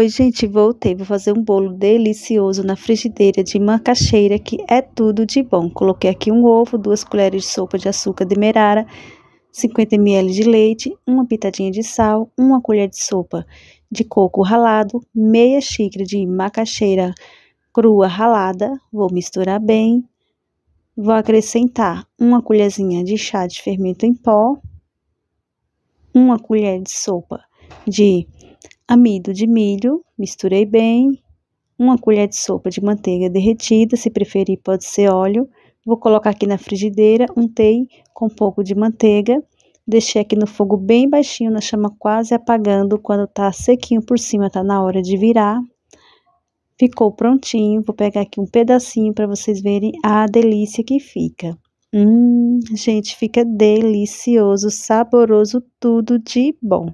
Oi, gente, voltei. Vou fazer um bolo delicioso na frigideira de macaxeira, que é tudo de bom. Coloquei aqui um ovo, duas colheres de sopa de açúcar demerara, 50 ml de leite, uma pitadinha de sal, uma colher de sopa de coco ralado, meia xícara de macaxeira crua ralada. Vou misturar bem. Vou acrescentar uma colherzinha de chá de fermento em pó, uma colher de sopa de amido de milho, misturei bem, uma colher de sopa de manteiga derretida, se preferir pode ser óleo. Vou colocar aqui na frigideira, untei com um pouco de manteiga, deixei aqui no fogo bem baixinho, na chama quase apagando, quando tá sequinho por cima, tá na hora de virar. Ficou prontinho, vou pegar aqui um pedacinho para vocês verem a delícia que fica. Hum, gente, fica delicioso, saboroso, tudo de bom.